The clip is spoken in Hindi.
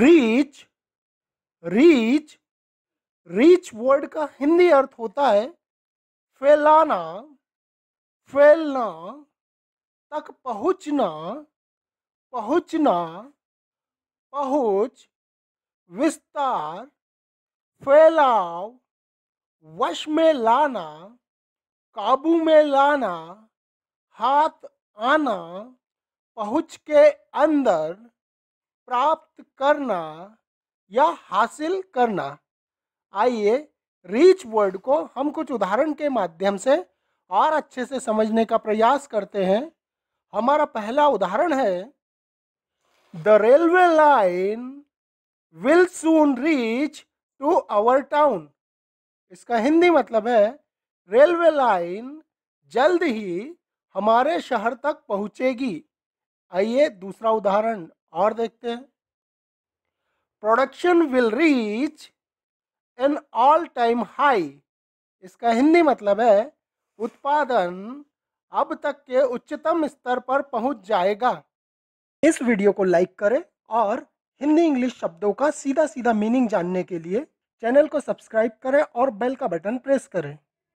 रीच रीच रीच वर्ड का हिंदी अर्थ होता है फैलाना फैलना तक पहुंचना पहुंचना पहुंच विस्तार फैलाव वश में लाना काबू में लाना हाथ आना पहुंच के अंदर प्राप्त करना या हासिल करना आइए रीच वर्ड को हम कुछ उदाहरण के माध्यम से और अच्छे से समझने का प्रयास करते हैं हमारा पहला उदाहरण है the railway line will soon reach to our town इसका हिंदी मतलब है रेलवे लाइन जल्द ही हमारे शहर तक पहुंचेगी आइए दूसरा उदाहरण और देखते हैं production will reach an all time high इसका हिंदी मतलब है उत्पादन अब तक के उच्चतम स्तर पर पहुंच जाएगा इस वीडियो को लाइक करें और हिंदी इंग्लिश शब्दों का सीधा सीधा मीनिंग जानने के लिए चैनल को सब्सक्राइब करें और बेल का बटन प्रेस करें